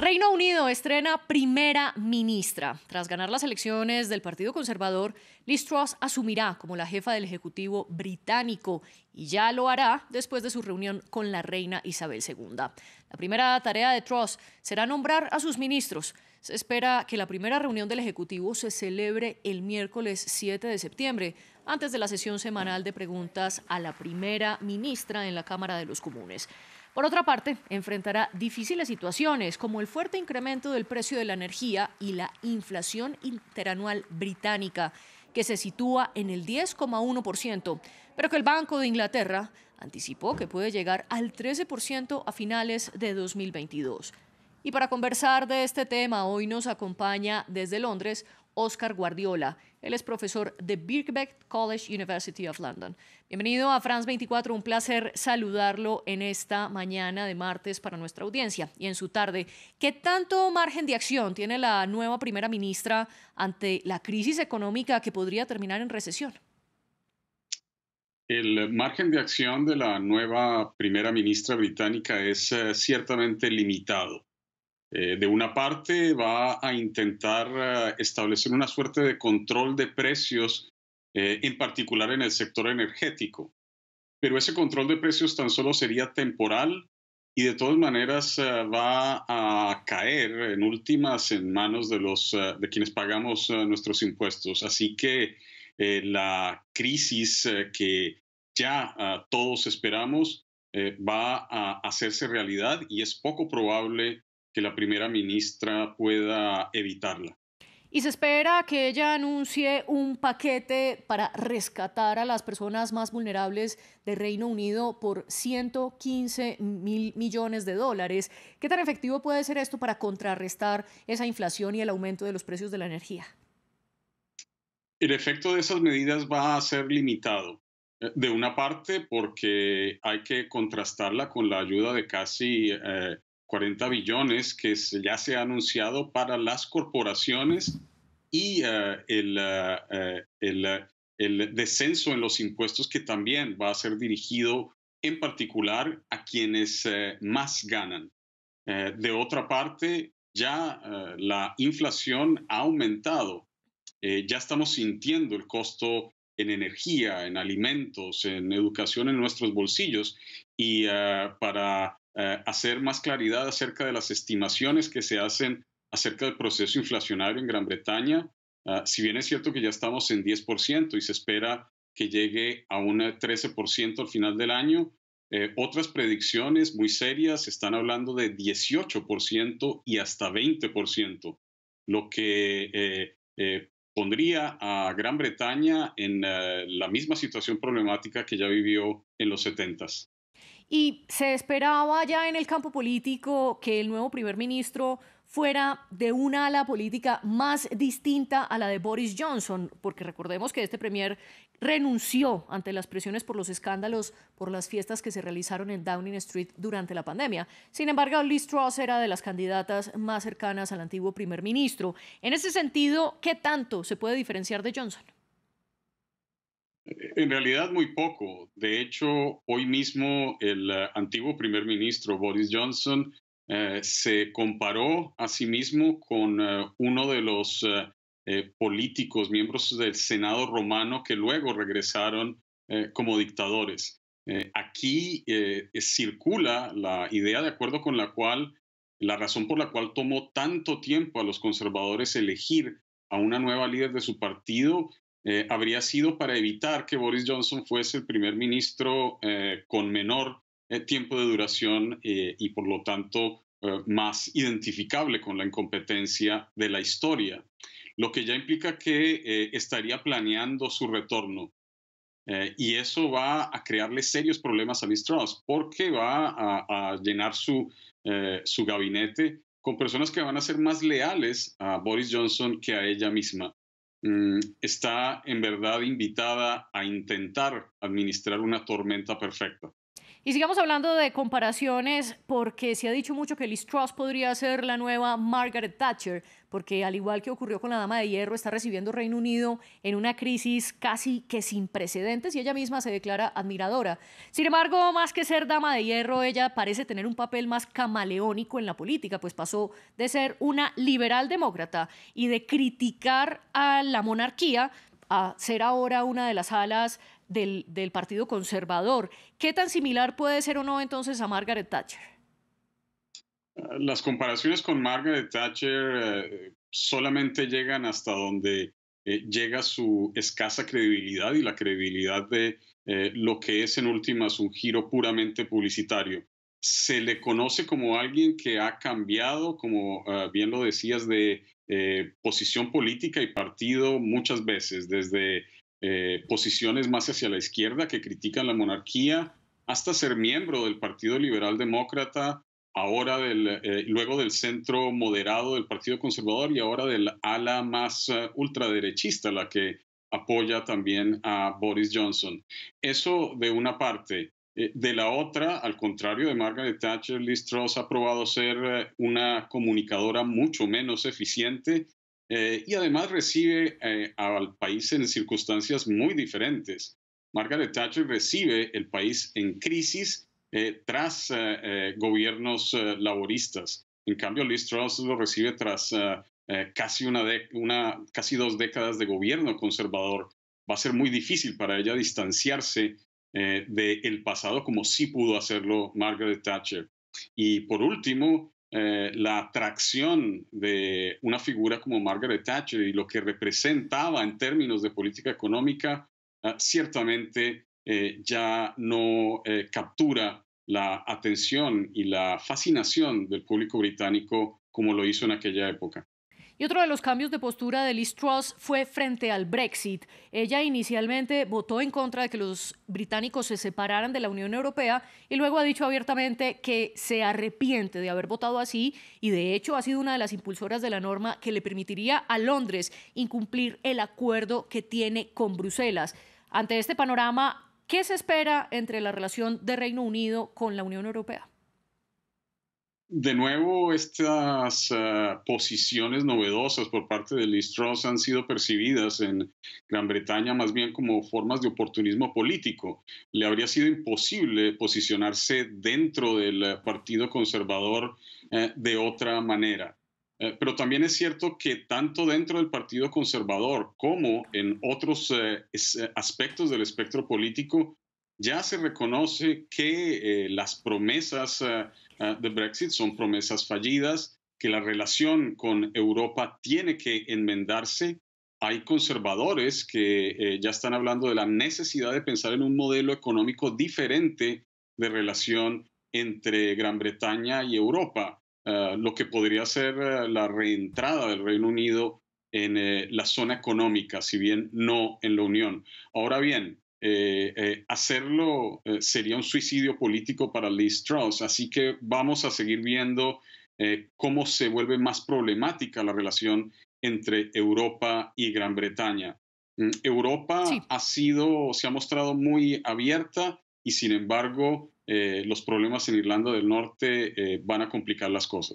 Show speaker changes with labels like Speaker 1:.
Speaker 1: Reino Unido estrena primera ministra. Tras ganar las elecciones del Partido Conservador, Liz Truss asumirá como la jefa del Ejecutivo británico y ya lo hará después de su reunión con la reina Isabel II. La primera tarea de Truss será nombrar a sus ministros. Se espera que la primera reunión del Ejecutivo se celebre el miércoles 7 de septiembre, antes de la sesión semanal de preguntas a la primera ministra en la Cámara de los Comunes. Por otra parte, enfrentará difíciles situaciones como el fuerte incremento del precio de la energía y la inflación interanual británica, que se sitúa en el 10,1%, pero que el Banco de Inglaterra anticipó que puede llegar al 13% a finales de 2022. Y para conversar de este tema, hoy nos acompaña desde Londres Oscar Guardiola. Él es profesor de Birkbeck College, University of London. Bienvenido a France 24, un placer saludarlo en esta mañana de martes para nuestra audiencia y en su tarde. ¿Qué tanto margen de acción tiene la nueva primera ministra ante la crisis económica que podría terminar en recesión?
Speaker 2: El margen de acción de la nueva primera ministra británica es eh, ciertamente limitado. Eh, de una parte va a intentar eh, establecer una suerte de control de precios, eh, en particular en el sector energético. Pero ese control de precios tan solo sería temporal y de todas maneras va a caer en últimas en manos de, los, de quienes pagamos nuestros impuestos. Así que la crisis que ya todos esperamos va a hacerse realidad y es poco probable que la primera ministra pueda evitarla.
Speaker 1: Y se espera que ella anuncie un paquete para rescatar a las personas más vulnerables del Reino Unido por 115 mil millones de dólares. ¿Qué tan efectivo puede ser esto para contrarrestar esa inflación y el aumento de los precios de la energía?
Speaker 2: El efecto de esas medidas va a ser limitado. Eh, de una parte, porque hay que contrastarla con la ayuda de casi eh, 40 billones que ya se ha anunciado para las corporaciones y eh, eh, eh, el, descenso en los impuestos que también va a ser dirigido en particular a quienes más ganan. de otra parte, ya la inflación ha aumentado. ya estamos sintiendo el costo en energía, en alimentos, en educación en nuestros bolsillos. Y para eh, hacer más claridad acerca de las estimaciones que se hacen acerca del proceso inflacionario en Gran Bretaña. Ah, si bien es cierto que ya estamos en 10% y se espera que llegue a un 13% al final del año, eh, otras predicciones muy serias están hablando de 18% y hasta 20%, lo que eh, pondría a Gran Bretaña en la misma situación problemática que ya vivió en los 70s.
Speaker 1: Y se esperaba ya en el campo político que el nuevo primer ministro fuera de una ala política más distinta a la de Boris Johnson, porque recordemos que este premier renunció ante las presiones por los escándalos por las fiestas que se realizaron en Downing Street durante la pandemia. Sin embargo, Liz Truss era de las candidatas más cercanas al antiguo primer ministro. En ese sentido, ¿qué tanto se puede diferenciar de Johnson?
Speaker 2: En realidad muy poco. De hecho, hoy mismo el eh, antiguo primer ministro Boris Johnson eh, se comparó a sí mismo con eh, uno de los políticos, miembros del Senado romano que luego regresaron como dictadores. aquí circula la idea de acuerdo con la cual la razón por la cual tomó tanto tiempo a los conservadores elegir a una nueva líder de su partido eh, habría sido para evitar que Boris Johnson fuese el primer ministro eh, con menor eh, tiempo de duración y por lo tanto más identificable con la incompetencia de la historia, lo que ya implica que estaría planeando su retorno. y eso va a crearle serios problemas a Liz Truss porque va a, llenar su gabinete con personas que van a ser más leales a Boris Johnson que a ella misma. Mm, está en verdad invitada a intentar administrar una tormenta perfecta.
Speaker 1: Y sigamos hablando de comparaciones porque se ha dicho mucho que Liz Truss podría ser la nueva Margaret Thatcher, porque al igual que ocurrió con la Dama de Hierro, está recibiendo Reino Unido en una crisis casi que sin precedentes y ella misma se declara admiradora. Sin embargo, más que ser Dama de Hierro, ella parece tener un papel más camaleónico en la política, pues pasó de ser una liberal demócrata y de criticar a la monarquía a ser ahora una de las alas del, Partido Conservador. ¿Qué tan similar puede ser o no entonces a Margaret Thatcher?
Speaker 2: Las comparaciones con Margaret Thatcher eh, solamente llegan hasta donde eh, llega su escasa credibilidad y la credibilidad de eh, lo que es en últimas un giro puramente publicitario. Se le conoce como alguien que ha cambiado, como bien lo decías, de posición política y partido muchas veces, desde eh, posiciones más hacia la izquierda que critican la monarquía, hasta ser miembro del Partido Liberal Demócrata, ahora del, eh, luego del centro moderado del Partido Conservador y ahora del ala más eh, ultraderechista, la que apoya también a Boris Johnson. Eso de una parte. de la otra, al contrario de Margaret Thatcher, Liz Truss ha probado ser una comunicadora mucho menos eficiente eh, y además recibe eh, al país en circunstancias muy diferentes. Margaret Thatcher recibe el país en crisis eh, tras gobiernos laboristas. En cambio, Liz Truss lo recibe tras casi, una una, casi dos décadas de gobierno conservador. Va a ser muy difícil para ella distanciarse del pasado como sí pudo hacerlo Margaret Thatcher. Y por último, eh, la atracción de una figura como Margaret Thatcher y lo que representaba en términos de política económica, ah, ciertamente eh, ya no eh, captura la atención y la fascinación del público británico como lo hizo en aquella época.
Speaker 1: Y otro de los cambios de postura de Liz Truss fue frente al Brexit. Ella inicialmente votó en contra de que los británicos se separaran de la Unión Europea y luego ha dicho abiertamente que se arrepiente de haber votado así y de hecho ha sido una de las impulsoras de la norma que le permitiría a Londres incumplir el acuerdo que tiene con Bruselas. Ante este panorama, ¿qué se espera entre la relación de Reino Unido con la Unión Europea?
Speaker 2: de nuevo, estas ah, posiciones novedosas por parte de Liz Truss han sido percibidas en Gran Bretaña más bien como formas de oportunismo político. Le habría sido imposible posicionarse dentro del Partido Conservador eh, de otra manera. Eh, pero también es cierto que tanto dentro del Partido Conservador como en otros eh, aspectos del espectro político, ya se reconoce que eh, las promesas eh, eh, de Brexit son promesas fallidas, que la relación con Europa tiene que enmendarse. Hay conservadores que ya están hablando de la necesidad de pensar en un modelo económico diferente de relación entre Gran Bretaña y Europa, lo que podría ser la reentrada del Reino Unido en la zona económica, si bien no en la Unión. Ahora bien, eh, eh, hacerlo eh, sería un suicidio político para Liz Truss. Así que vamos a seguir viendo cómo se vuelve más problemática la relación entre Europa y Gran Bretaña. Mm, Europa ha sido, se ha mostrado muy abierta y sin embargo los problemas en Irlanda del Norte van a complicar las cosas.